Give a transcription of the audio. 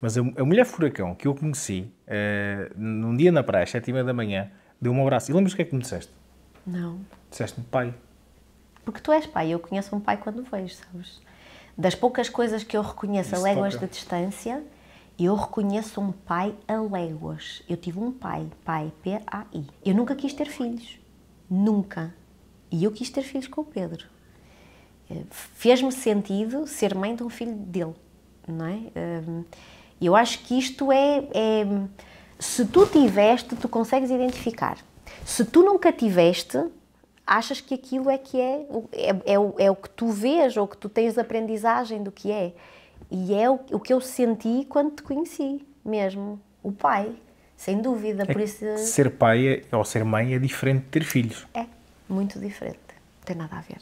Mas a, a mulher furacão que eu conheci, uh, num dia na praia, às sete e meia da manhã, deu um abraço. E lembras o que é que me disseste? Não. Disseste-me pai. Porque tu és pai, eu conheço um pai quando vejo, sabes? Das poucas coisas que eu reconheço Isso a léguas toca. de distância, eu reconheço um pai a léguas. Eu tive um pai, pai, P-A-I. Eu nunca quis ter filhos. Nunca. E eu quis ter filhos com o Pedro. Eh, fez-me sentido ser mãe de um filho dele, não é? Ehm, e eu acho que isto é, é, Se tu tiveste, tu consegues identificar. Se tu nunca tiveste, achas que aquilo é que é, é, é o, é o que tu vês ou que tu tens aprendizagem do que é. E é o, o que eu senti quando te conheci mesmo. O pai, sem dúvida. É por isso... Ser pai é, ou ser mãe é diferente de ter filhos. É, muito diferente. Não tem nada a ver.